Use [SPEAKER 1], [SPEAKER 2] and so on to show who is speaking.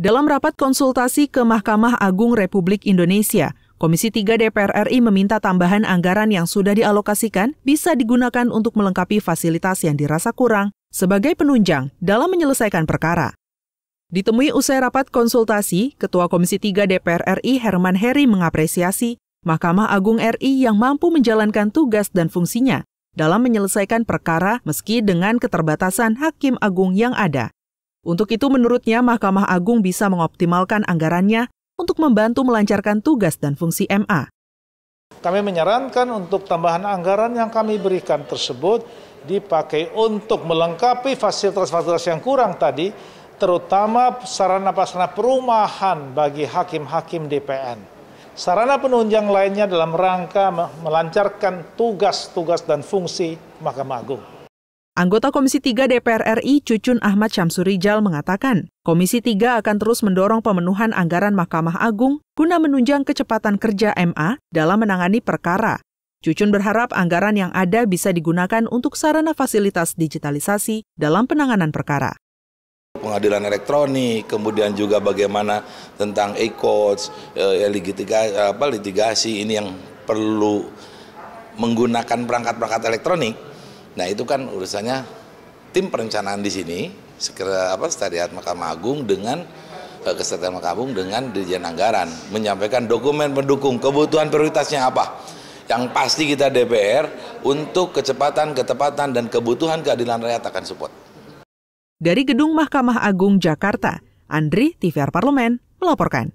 [SPEAKER 1] Dalam rapat konsultasi ke Mahkamah Agung Republik Indonesia, Komisi 3 DPR RI meminta tambahan anggaran yang sudah dialokasikan bisa digunakan untuk melengkapi fasilitas yang dirasa kurang sebagai penunjang dalam menyelesaikan perkara. Ditemui usai rapat konsultasi, Ketua Komisi 3 DPR RI Herman Heri mengapresiasi Mahkamah Agung RI yang mampu menjalankan tugas dan fungsinya dalam menyelesaikan perkara meski dengan keterbatasan hakim agung yang ada. Untuk itu menurutnya Mahkamah Agung bisa mengoptimalkan anggarannya untuk membantu melancarkan tugas dan fungsi MA.
[SPEAKER 2] Kami menyarankan untuk tambahan anggaran yang kami berikan tersebut dipakai untuk melengkapi fasilitas-fasilitas yang kurang tadi, terutama sarana-sarana perumahan bagi hakim-hakim DPN sarana penunjang lainnya dalam rangka melancarkan tugas-tugas dan fungsi
[SPEAKER 1] Mahkamah Agung. Anggota Komisi 3 DPR RI Cucun Ahmad Syamsurijal mengatakan, Komisi 3 akan terus mendorong pemenuhan anggaran Mahkamah Agung guna menunjang kecepatan kerja MA dalam menangani perkara. Cucun berharap anggaran yang ada bisa digunakan untuk sarana fasilitas digitalisasi dalam penanganan perkara
[SPEAKER 3] pengadilan elektronik, kemudian juga bagaimana tentang e-codes, eh, ya, litigasi, apa, litigasi ini yang perlu menggunakan perangkat-perangkat elektronik. Nah itu kan urusannya tim perencanaan di sini, segera apa Sekretariat Mahkamah Agung dengan eh, Mahkamah Agung dengan Dirjen Anggaran menyampaikan dokumen pendukung kebutuhan prioritasnya apa yang pasti kita DPR untuk kecepatan, ketepatan, dan kebutuhan keadilan rakyat akan support.
[SPEAKER 1] Dari Gedung Mahkamah Agung Jakarta, Andri TVR Parlemen melaporkan.